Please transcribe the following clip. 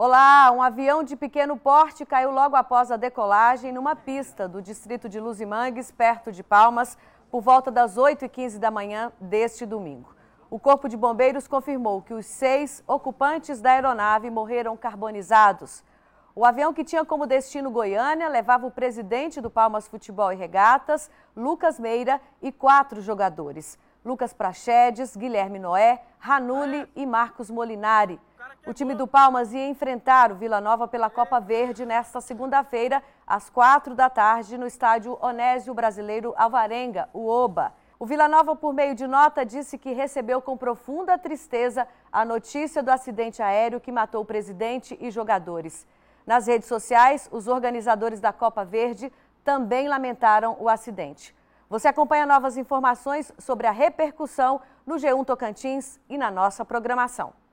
Olá, um avião de pequeno porte caiu logo após a decolagem numa pista do distrito de Luzimangues, perto de Palmas, por volta das 8h15 da manhã deste domingo. O Corpo de Bombeiros confirmou que os seis ocupantes da aeronave morreram carbonizados. O avião que tinha como destino Goiânia levava o presidente do Palmas Futebol e Regatas, Lucas Meira, e quatro jogadores: Lucas Prachedes, Guilherme Noé, Ranulli e Marcos Molinari. O time do Palmas ia enfrentar o Vila Nova pela Copa Verde nesta segunda-feira, às quatro da tarde, no estádio Onésio Brasileiro Alvarenga, o OBA. O Vila Nova, por meio de nota, disse que recebeu com profunda tristeza a notícia do acidente aéreo que matou o presidente e jogadores. Nas redes sociais, os organizadores da Copa Verde também lamentaram o acidente. Você acompanha novas informações sobre a repercussão no G1 Tocantins e na nossa programação.